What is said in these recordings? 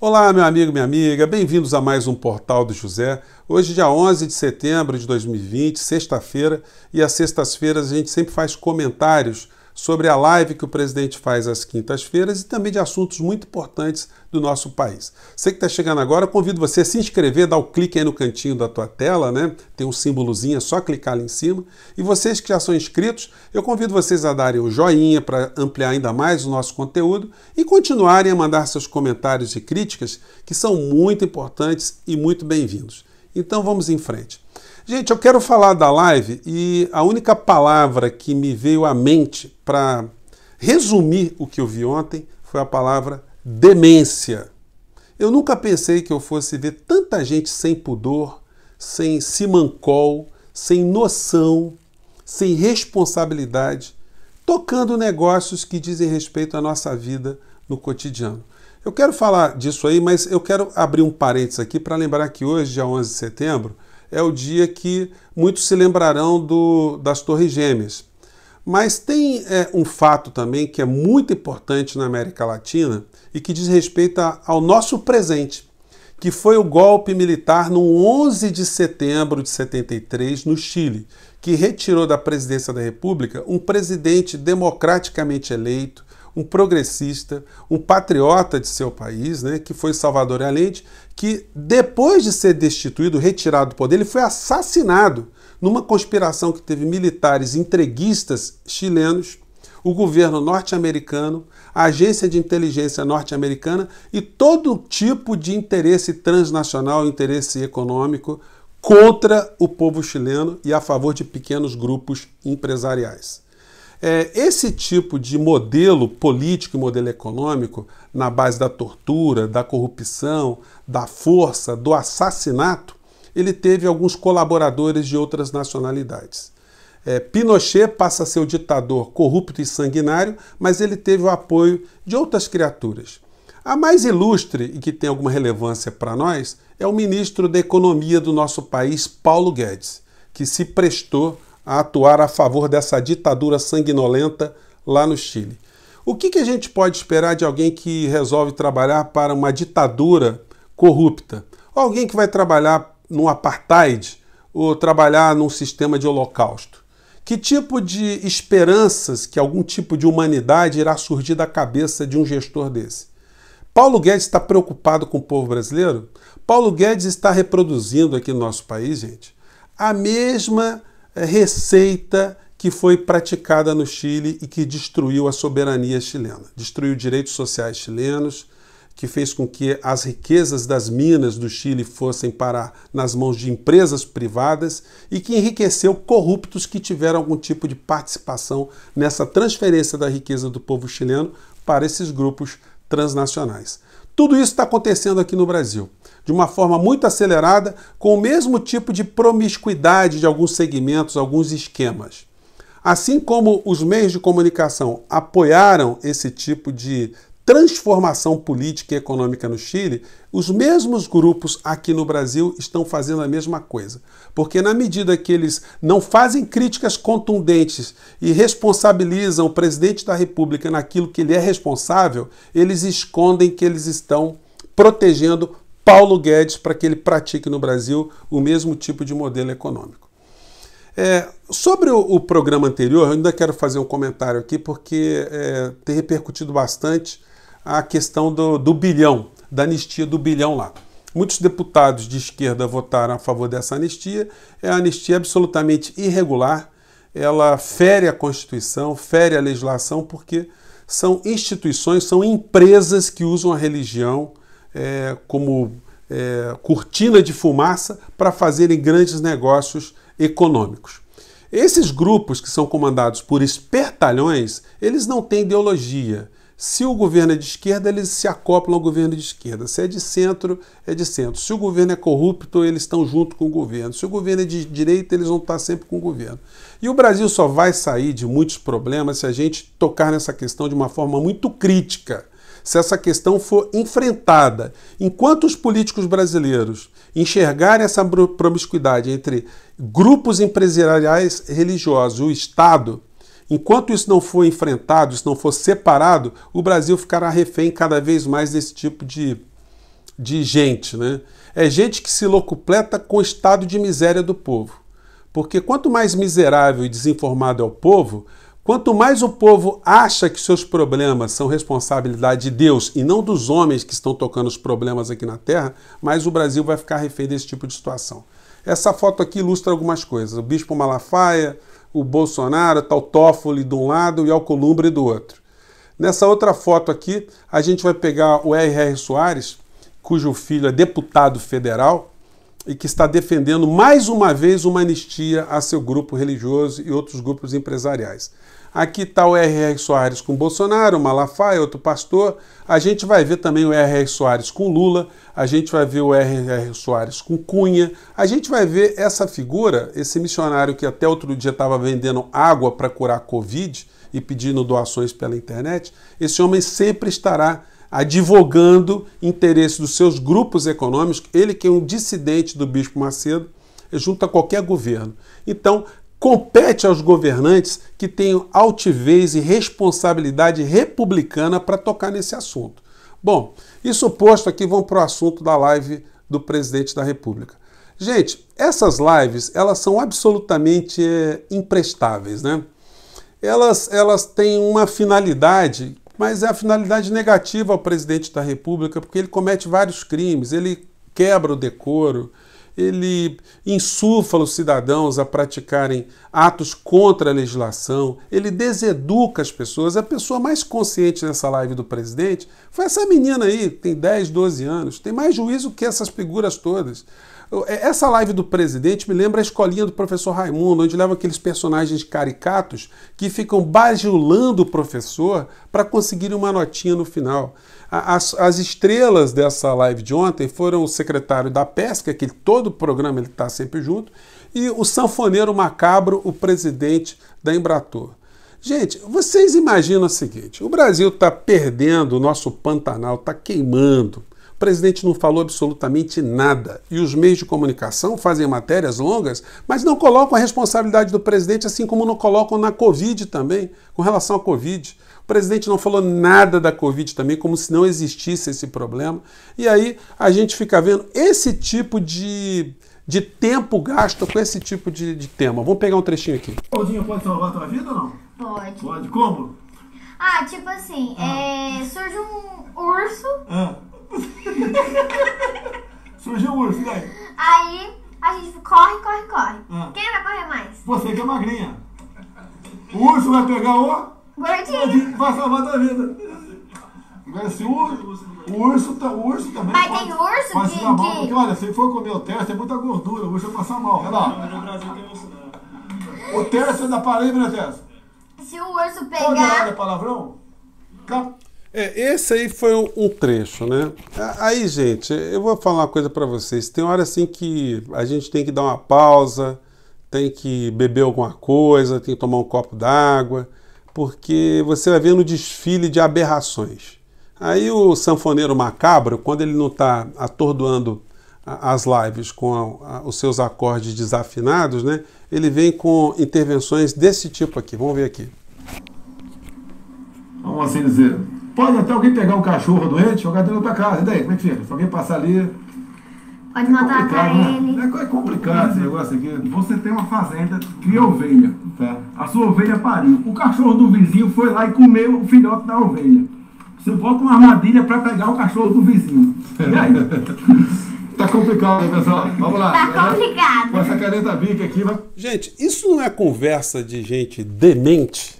Olá, meu amigo, minha amiga, bem-vindos a mais um Portal do José. Hoje, dia 11 de setembro de 2020, sexta-feira, e às sextas-feiras a gente sempre faz comentários sobre a live que o presidente faz às quintas-feiras e também de assuntos muito importantes do nosso país. Você que está chegando agora, convido você a se inscrever, dar o um clique aí no cantinho da tua tela, né? Tem um símbolozinho, é só clicar ali em cima. E vocês que já são inscritos, eu convido vocês a darem o joinha para ampliar ainda mais o nosso conteúdo e continuarem a mandar seus comentários e críticas, que são muito importantes e muito bem-vindos. Então vamos em frente. Gente, eu quero falar da live e a única palavra que me veio à mente para resumir o que eu vi ontem foi a palavra demência. Eu nunca pensei que eu fosse ver tanta gente sem pudor, sem simancol, sem noção, sem responsabilidade, tocando negócios que dizem respeito à nossa vida no cotidiano. Eu quero falar disso aí, mas eu quero abrir um parênteses aqui para lembrar que hoje, dia 11 de setembro, é o dia que muitos se lembrarão do, das Torres Gêmeas. Mas tem é, um fato também que é muito importante na América Latina e que diz respeito ao nosso presente, que foi o golpe militar no 11 de setembro de 73 no Chile, que retirou da presidência da República um presidente democraticamente eleito, um progressista, um patriota de seu país, né, que foi Salvador Allende, que depois de ser destituído, retirado do poder, ele foi assassinado numa conspiração que teve militares entreguistas chilenos, o governo norte-americano, a agência de inteligência norte-americana e todo tipo de interesse transnacional, interesse econômico contra o povo chileno e a favor de pequenos grupos empresariais. É, esse tipo de modelo político e modelo econômico, na base da tortura, da corrupção, da força, do assassinato, ele teve alguns colaboradores de outras nacionalidades. É, Pinochet passa a ser o ditador corrupto e sanguinário, mas ele teve o apoio de outras criaturas. A mais ilustre e que tem alguma relevância para nós é o ministro da Economia do nosso país, Paulo Guedes, que se prestou a atuar a favor dessa ditadura sanguinolenta lá no Chile. O que, que a gente pode esperar de alguém que resolve trabalhar para uma ditadura corrupta? Ou alguém que vai trabalhar num apartheid ou trabalhar num sistema de holocausto? Que tipo de esperanças que algum tipo de humanidade irá surgir da cabeça de um gestor desse? Paulo Guedes está preocupado com o povo brasileiro? Paulo Guedes está reproduzindo aqui no nosso país, gente, a mesma é, receita que foi praticada no Chile e que destruiu a soberania chilena, destruiu direitos sociais chilenos, que fez com que as riquezas das minas do Chile fossem parar nas mãos de empresas privadas e que enriqueceu corruptos que tiveram algum tipo de participação nessa transferência da riqueza do povo chileno para esses grupos transnacionais. Tudo isso está acontecendo aqui no Brasil, de uma forma muito acelerada, com o mesmo tipo de promiscuidade de alguns segmentos, alguns esquemas. Assim como os meios de comunicação apoiaram esse tipo de transformação política e econômica no Chile, os mesmos grupos aqui no Brasil estão fazendo a mesma coisa. Porque, na medida que eles não fazem críticas contundentes e responsabilizam o presidente da República naquilo que ele é responsável, eles escondem que eles estão protegendo Paulo Guedes para que ele pratique no Brasil o mesmo tipo de modelo econômico. É, sobre o, o, programa anterior, eu ainda quero fazer um comentário aqui, porque é, tem repercutido bastante a questão do, do bilhão, da anistia do bilhão lá. Muitos deputados de esquerda votaram a favor dessa anistia. É uma anistia absolutamente irregular, ela fere a Constituição, fere a legislação, porque são instituições, são empresas que usam a religião é, como é, cortina de fumaça para fazerem grandes negócios econômicos. Esses grupos que são comandados por espertalhões, eles não têm ideologia, se o governo é de esquerda, eles se acoplam ao governo de esquerda. Se é de centro, é de centro. Se o governo é corrupto, eles estão junto com o governo. Se o governo é de direita, eles vão estar sempre com o governo. E o Brasil só vai sair de muitos problemas se a gente tocar nessa questão de uma forma muito crítica se essa questão for enfrentada. Enquanto os políticos brasileiros enxergarem essa promiscuidade entre grupos empresariais religiosos e o Estado, Enquanto isso não for enfrentado, isso não for separado, o Brasil ficará refém cada vez mais desse tipo de, de gente. Né? É gente que se locupleta com o estado de miséria do povo. Porque quanto mais miserável e desinformado é o povo, quanto mais o povo acha que seus problemas são responsabilidade de Deus e não dos homens que estão tocando os problemas aqui na Terra, mais o Brasil vai ficar refém desse tipo de situação. Essa foto aqui ilustra algumas coisas. O bispo Malafaia, o Bolsonaro, tal Toffoli de um lado e Alcolumbre do outro. Nessa outra foto aqui, a gente vai pegar o R.R. Soares, cujo filho é deputado federal e que está defendendo mais uma vez uma anistia a seu grupo religioso e outros grupos empresariais. Aqui está o R.R. Soares com Bolsonaro, Malafaia, outro pastor. A gente vai ver também o R.R. Soares com Lula, a gente vai ver o R.R. Soares com Cunha. A gente vai ver essa figura, esse missionário que até outro dia estava vendendo água para curar Covid e pedindo doações pela internet. Esse homem sempre estará advogando interesse dos seus grupos econômicos, ele que é um dissidente do Bispo Macedo, junto a qualquer governo. Então, Compete aos governantes que tenham altivez e responsabilidade republicana para tocar nesse assunto. Bom, isso posto aqui, vamos para o assunto da live do presidente da República. Gente, essas lives elas são absolutamente é, imprestáveis, né? Elas, elas têm uma finalidade, mas é a finalidade negativa ao presidente da República, porque ele comete vários crimes, ele quebra o decoro, ele insufla os cidadãos a praticarem atos contra a legislação, ele deseduca as pessoas. A pessoa mais consciente nessa live do presidente foi essa menina aí, tem 10, 12 anos, tem mais juízo que essas figuras todas. É, essa live do presidente me lembra a escolinha do professor Raimundo, onde leva aqueles personagens caricatos que ficam bajulando o professor para conseguir uma notinha no final. As, as, estrelas dessa live de ontem foram o secretário da Pesca, que todo o programa ele está sempre junto, e o sanfoneiro macabro, o presidente da Embratur. Gente, vocês imaginam o seguinte: o Brasil está perdendo, o nosso Pantanal está queimando, o presidente não falou absolutamente nada. E os meios de comunicação fazem matérias longas, mas não colocam a responsabilidade do presidente, assim como não colocam na Covid também, com relação à Covid. O presidente não falou nada da Covid também, como se não existisse esse problema. E aí a gente fica vendo esse tipo de de tempo gasto com esse tipo de, de tema. Vamos pegar um trechinho aqui. Paulinho pode salvar a tua vida ou não? Pode. Pode, como? Ah, tipo assim, ah. É, surge um urso ah. Surgiu o urso, daí? Aí a gente corre, corre, corre. Ah. Quem vai correr mais? Você que é magrinha. O urso vai pegar o. Gordinho. Vai salvar tua vida. Agora, se o, o, urso, tá, o urso também. Mas pode, tem urso pode que, se dar mal, que... porque olha, se for comer o terço, tem é muita gordura, o urso vai passar mal. Olha lá. no Brasil tem urso, não. Né? O terço é da parede, né, terço? Se o urso é pegar. Pode olhar, palavrão? Cap... É, esse aí foi um trecho, né? Aí, gente, eu vou falar uma coisa para vocês. Tem hora assim que a gente tem que dar uma pausa, tem que beber alguma coisa, tem que tomar um copo d'água, porque você vai vendo desfile de aberrações. Aí o sanfoneiro macabro, quando ele não está atordoando as lives com a, a, os seus acordes desafinados, né? Ele vem com intervenções desse tipo aqui. Vamos ver aqui. Vamos assim dizer. Pode até alguém pegar um cachorro doente jogar dentro da casa. E daí, como é que fica? Se alguém passar ali. Pode é matar né? ele. Né? É complicado esse negócio aqui. Você tem uma fazenda, cria é ovelha. Tá. A sua ovelha pariu. O cachorro do vizinho foi lá e comeu o filhote da ovelha. Você bota uma armadilha para pegar o cachorro do vizinho. E aí? Tá complicado, pessoal? Vamos lá. Tá complicado. Com essa caneta bica aqui. Vai... Gente, isso não é conversa de gente demente?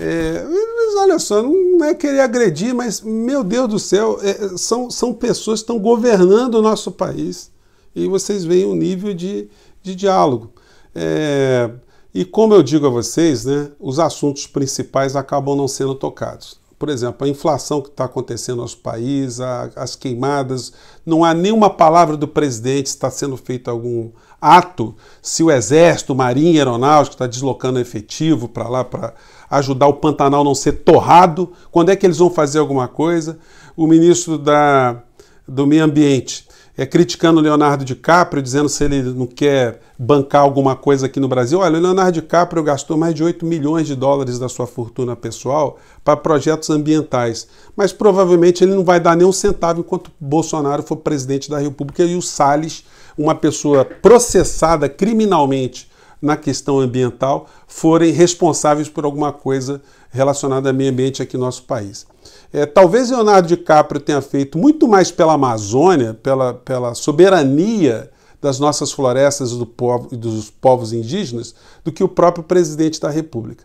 É, mas olha só, não é querer agredir, mas, meu Deus do céu, é, são, são pessoas que estão governando o nosso país. E vocês veem o nível de, de diálogo. É, e como eu digo a vocês, né, os assuntos principais acabam não sendo tocados por exemplo, a inflação que está acontecendo no nosso país, a, as queimadas, não há nenhuma palavra do presidente se está sendo feito algum ato, se o Exército, Marinha, Aeronáutica está deslocando efetivo para lá para ajudar o Pantanal não ser torrado, quando é que eles vão fazer alguma coisa? O ministro da, do Meio Ambiente é, criticando o Leonardo DiCaprio, dizendo se ele não quer bancar alguma coisa aqui no Brasil. Olha, o Leonardo DiCaprio gastou mais de 8 milhões de dólares da sua fortuna pessoal para projetos ambientais, mas provavelmente ele não vai dar nem um centavo enquanto Bolsonaro for presidente da República e o Salles, uma pessoa processada criminalmente na questão ambiental, forem responsáveis por alguma coisa relacionada ao meio ambiente aqui no nosso país. É, talvez Leonardo DiCaprio tenha feito muito mais pela Amazônia, pela, pela soberania das nossas florestas do povo, dos povos indígenas, do que o próprio presidente da República.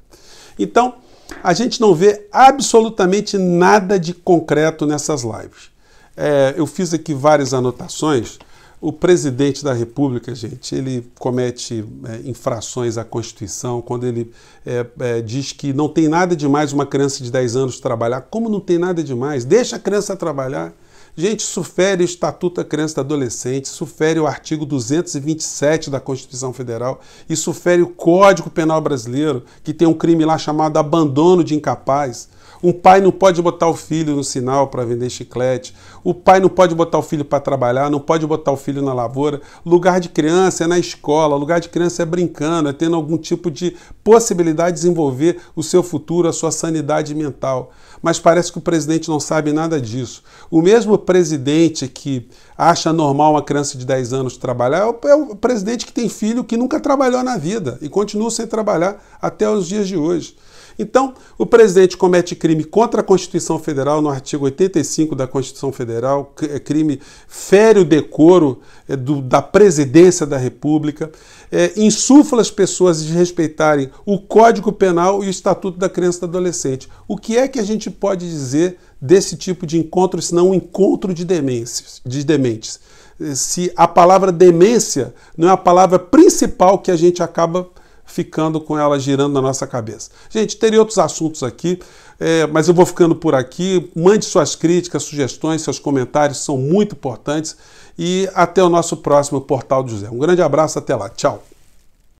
Então, a gente não vê absolutamente nada de concreto nessas lives. É, eu fiz aqui várias anotações o presidente da República, gente, ele comete é, infrações à Constituição quando ele é, é, diz que não tem nada demais uma criança de 10 anos trabalhar. Como não tem nada demais? Deixa a criança trabalhar. Gente, isso fere o Estatuto da Criança e do Adolescente, isso fere o artigo 227 da Constituição Federal, isso fere o Código Penal Brasileiro, que tem um crime lá chamado abandono de incapaz. O pai não pode botar o filho no sinal para vender chiclete. O pai não pode botar o filho para trabalhar, não pode botar o filho na lavoura. Lugar de criança é na escola, lugar de criança é brincando, é tendo algum tipo de possibilidade de desenvolver o seu futuro, a sua sanidade mental mas parece que o presidente não sabe nada disso. O mesmo presidente que acha normal uma criança de 10 anos trabalhar é, é o presidente que tem filho que nunca trabalhou na vida e continua sem trabalhar até os dias de hoje. Então, o presidente comete crime contra a Constituição Federal, no artigo 85 da Constituição Federal, é crime fere o decoro é, do, da presidência da República é, insufla as pessoas de respeitarem o Código Penal e o Estatuto da Criança e do Adolescente. O que é que a gente pode dizer desse tipo de encontro, se não um encontro de, demências, de dementes? Eh, se a palavra demência não é a palavra principal que a gente acaba ficando com ela girando na nossa cabeça. Gente, teria outros assuntos aqui, é, mas eu vou ficando por aqui. Mande suas críticas, sugestões, seus comentários são muito importantes. E até o nosso próximo Portal do José. Um grande abraço, até lá. Tchau.